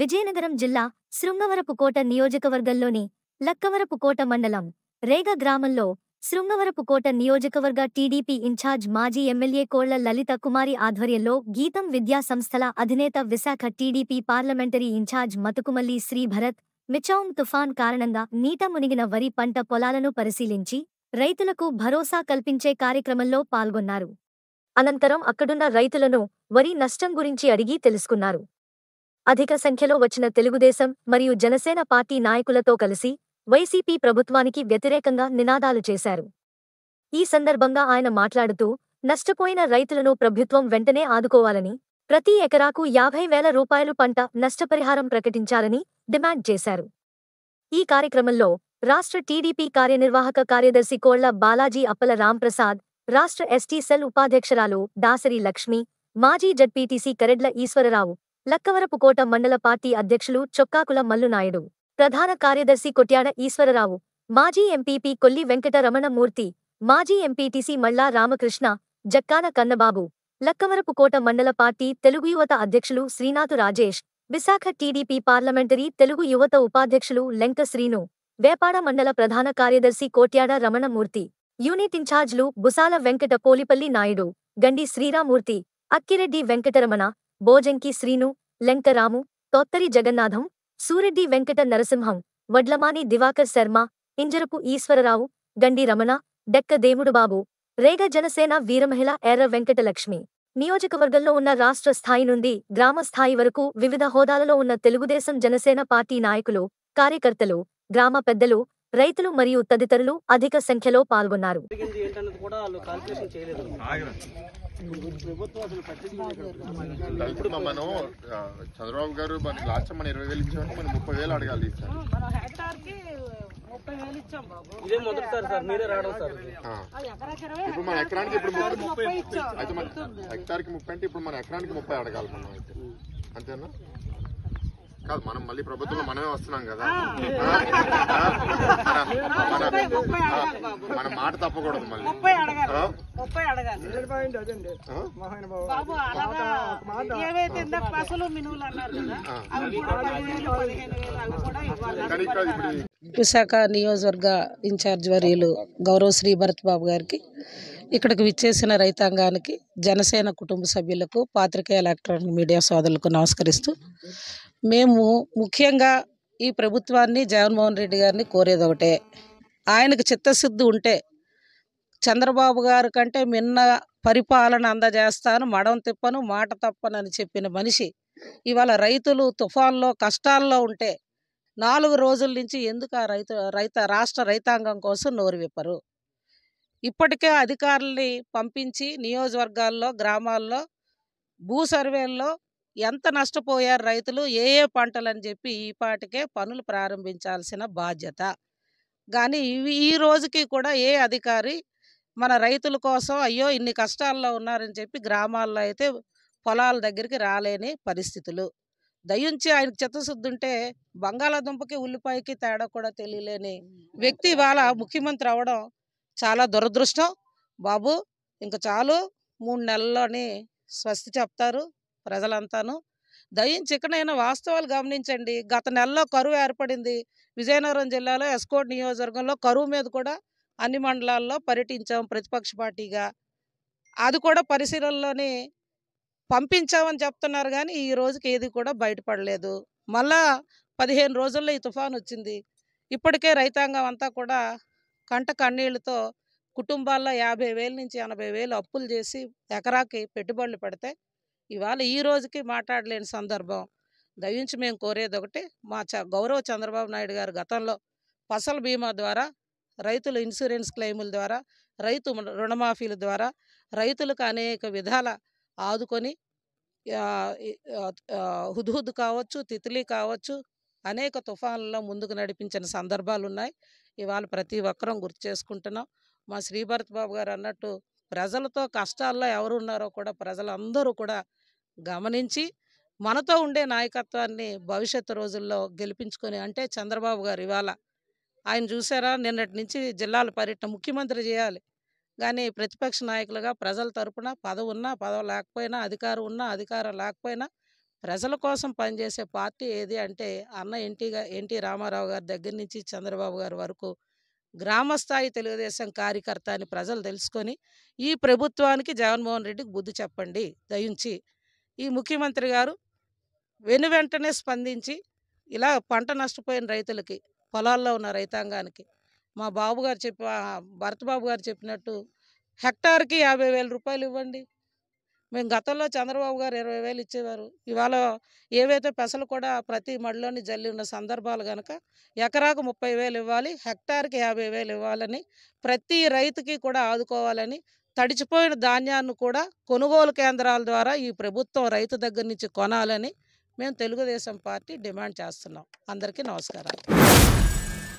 విజయనగరం జిల్లా శృంగవరపుకోట నియోజకవర్గంలోని లక్కవరపుకోట మండలం రేగ గ్రామంలో శృంగవరపుకోట నియోజకవర్గ టీడీపీ ఇన్ఛార్జ్ మాజీ ఎమ్మెల్యే కోళ్ల లలిత కుమారి ఆధ్వర్యంలో గీతం విద్యా సంస్థల అధినేత Visakha TDP parliamentary in-charge Mathukumilli Sribharat Michaung తుఫాన్ కారణంగా నీట మునిగిన వరి పంట పొలాలను పరిశీలించి రైతులకు భరోసా కల్పించే కార్యక్రమంలో పాల్గొన్నారు అనంతరం అక్కడున్న రైతులను వరి నష్టం గురించి అడిగి తెలుసుకున్నారు అధిక సంఖ్యలో వచ్చిన తెలుగుదేశం మరియు జనసేన పార్టీ నాయకులతో కలిసి వైసీపీ ప్రభుత్వానికి వ్యతిరేకంగా నినాదాలు చేశారు ఈ సందర్భంగా ఆయన మాట్లాడుతూ నష్టపోయిన రైతులను ప్రభుత్వం వెంటనే ఆదుకోవాలని ప్రతి ఎకరాకు యాభై వేల రూపాయలు పంట నష్టపరిహారం ప్రకటించాలని డిమాండ్ చేశారు ఈ కార్యక్రమంలో రాష్ట్ర టీడీపీ కార్యనిర్వాహక కార్యదర్శి కోళ్ల బాలాజీ అప్పల రాంప్రసాద్ రాష్ట్ర ఎస్టీ సెల్ ఉపాధ్యక్షురాలు దాసరి లక్ష్మి మాజీ జడ్పీటీసీ కరెడ్ల ఈశ్వరరావు లక్కవరపుకోట మండల పార్టీ అధ్యక్షులు చొక్కాకుల మల్లునాయుడు ప్రధాన కార్యదర్శి కొట్యాడ ఈశ్వరరావు మాజీ ఎంపీపీ కొల్లి వెంకటరమణమూర్తి మాజీ ఎంపీటీసీ మళ్ళా రామకృష్ణ జక్కాన కన్నబాబు లక్కవరపు కోట మండల పార్టీ తెలుగు యువత అధ్యక్షులు శ్రీనాథు రాజేష్ విశాఖ టీడీపీ పార్లమెంటరీ తెలుగు యువత ఉపాధ్యక్షులు లెంక శ్రీను వేపాడ మండల ప్రధాన కార్యదర్శి కోట్యాడ రమణమూర్తి యూనిట్ ఇన్ఛార్జ్లు బుసాల వెంకట పోలిపల్లి నాయుడు గండి శ్రీరామూర్తి అక్కిరెడ్డి వెంకటరమణ బోజంకి శ్రీను లెంకరాము తోత్తరి జగన్నాథం సూరెడ్డి వెంకట నరసింహం వడ్లమాని దివాకర్ శర్మ ఇంజరపు ఈశ్వరరావు గండి రమణ డెక్క దేవుడుబాబు రేగ జనసేన వీరమహిళ ఎర్ర వెంకటలక్ష్మి నియోజకవర్గంలో ఉన్న రాష్ట్ర స్థాయి నుండి గ్రామ స్థాయి వరకు వివిధ హోదాలలో ఉన్న తెలుగుదేశం జనసేన పార్టీ నాయకులు కార్యకర్తలు గ్రామ పెద్దలు రైతులు మరియు తదితరులు అధిక సంఖ్యలో పాల్గొన్నారు ఇప్పుడు మనం చంద్రబాబు గారు మనకి లాస్ట్ మనం ఇరవై వేలు ఇచ్చామంటే మనం ముప్పై వేలు అడగాలి ఇప్పుడు మన ఎకరానికి ఇప్పుడు ముప్పై అయితే మన హెక్టార్కి ముప్పై అంటే ఇప్పుడు మన ఎకరానికి ముప్పై అడగాలి మనం అయితే అంతేనా కాదు మనం మళ్ళీ ప్రభుత్వంలో మనమే వస్తున్నాం కదా మన మాట తప్పకూడదు మళ్ళీ విశాఖ నియోజకవర్గ ఇన్ఛార్జ్ వర్యులు గౌరవ శ్రీ భరత్ బాబు గారికి ఇక్కడికి విచ్చేసిన రైతాంగానికి జనసేన కుటుంబ సభ్యులకు పాత్రికేయ ఎలక్ట్రానిక్ మీడియా సోదరులకు నమస్కరిస్తూ మేము ముఖ్యంగా ఈ ప్రభుత్వాన్ని జగన్మోహన్ రెడ్డి గారిని కోరేది ఒకటే ఆయనకు చిత్తశుద్ధి ఉంటే చంద్రబాబు గారి కంటే మిన్న పరిపాలన అందజేస్తాను మడం తిప్పను మాట తప్పనని చెప్పిన మనిషి ఇవాళ రైతులు తుఫాన్లో కష్టాల్లో ఉంటే నాలుగు రోజుల నుంచి ఎందుకు ఆ రైతు రైత రాష్ట్ర రైతాంగం కోసం నోరు విప్పరు ఇప్పటికే అధికారుల్ని పంపించి నియోజకవర్గాల్లో గ్రామాల్లో భూ సర్వేల్లో ఎంత నష్టపోయారు రైతులు ఏ ఏ పంటలు అని చెప్పి ఈ పాటికే పనులు ప్రారంభించాల్సిన బాధ్యత కానీ ఇవి ఈ రోజుకి కూడా ఏ అధికారి మన రైతుల కోసం అయ్యో ఇన్ని కష్టాల్లో ఉన్నారని చెప్పి గ్రామాల్లో అయితే పొలాల దగ్గరికి రాలేని పరిస్థితులు దయించి ఆయన చిత్తశుద్ధి ఉంటే బంగాళాదుంపకి ఉల్లిపాయకి తేడా కూడా తెలియలేని వ్యక్తి ఇవాళ ముఖ్యమంత్రి అవడం చాలా దురదృష్టం బాబు ఇంకా చాలు మూడు నెలల్లోని స్వస్తి చెప్తారు ప్రజలంతాను దయించి ఇక్కడైనా వాస్తవాలు గమనించండి గత నెలలో కరువు ఏర్పడింది విజయనగరం జిల్లాలో ఎస్కోట్ నియోజకవర్గంలో కరువు మీద కూడా అన్ని మండలాల్లో పర్యటించాం ప్రతిపక్ష పార్టీగా అది కూడా పరిశీలనలోని పంపించామని చెప్తున్నారు కానీ ఈ రోజుకి ఏది కూడా బయటపడలేదు మళ్ళా పదిహేను రోజుల్లో ఈ తుఫాను వచ్చింది ఇప్పటికే రైతాంగం అంతా కూడా కంట కన్నీళ్లతో కుటుంబాల్లో యాభై వేల నుంచి ఎనభై వేలు అప్పులు చేసి ఎకరాకి పెట్టుబడులు పెడితే ఇవాళ ఈ రోజుకి మాట్లాడలేని సందర్భం దయించి మేము కోరేది ఒకటి మా చ గౌరవ చంద్రబాబు నాయుడు గారు గతంలో ఫసల్ బీమా ద్వారా రైతుల ఇన్సూరెన్స్ క్లెయిముల ద్వారా రైతు రుణమాఫీల ద్వారా రైతులకు అనేక విధాల ఆదుకొని హుద్హుద్ కావచ్చు తితిలీ కావచ్చు అనేక తుఫాన్లలో ముందుకు నడిపించిన సందర్భాలు ఉన్నాయి ఇవాళ ప్రతి ఒక్కరం గుర్తు చేసుకుంటున్నాం మా శ్రీభరత్ బాబు గారు అన్నట్టు ప్రజలతో కష్టాల్లో ఎవరు ఉన్నారో కూడా ప్రజలందరూ కూడా గమనించి మనతో ఉండే నాయకత్వాన్ని భవిష్యత్తు రోజుల్లో గెలిపించుకొని అంటే చంద్రబాబు గారు ఇవాళ ఆయన చూసారా నిన్నటి నుంచి జిల్లాల పర్యటన ముఖ్యమంత్రి చేయాలి కానీ ప్రతిపక్ష నాయకులుగా ప్రజల తరపున పదవి ఉన్నా పదవి లేకపోయినా అధికారం ఉన్నా అధికారం లేకపోయినా ప్రజల కోసం పనిచేసే పార్టీ ఏది అంటే అన్న ఎన్టీ ఎన్టీ రామారావు గారి దగ్గర నుంచి చంద్రబాబు గారి వరకు గ్రామస్థాయి తెలుగుదేశం కార్యకర్త అని ప్రజలు తెలుసుకొని ఈ ప్రభుత్వానికి జగన్మోహన్ రెడ్డికి బుద్ధి చెప్పండి దయించి ఈ ముఖ్యమంత్రి గారు వెను వెంటనే స్పందించి ఇలా పంట నష్టపోయిన రైతులకి పొలాల్లో ఉన్న రైతాంగానికి మా బాబు గారు చెప్ప భరత్ బాబు గారు చెప్పినట్టు హెక్టార్కి యాభై వేల రూపాయలు ఇవ్వండి మేము గతంలో చంద్రబాబు గారు ఇరవై వేలు ఇచ్చేవారు ఇవాళ ఏవైతే పెసలు కూడా ప్రతి మడిలోని జల్లి ఉన్న సందర్భాలు కనుక ఎకరాకు ముప్పై వేలు ఇవ్వాలి హెక్టార్కి యాభై వేలు ఇవ్వాలని ప్రతి రైతుకి కూడా ఆదుకోవాలని తడిచిపోయిన ధాన్యాన్ని కూడా కొనుగోలు కేంద్రాల ద్వారా ఈ ప్రభుత్వం రైతు దగ్గర నుంచి కొనాలని మేము తెలుగుదేశం పార్టీ డిమాండ్ చేస్తున్నాం అందరికీ నమస్కారాలు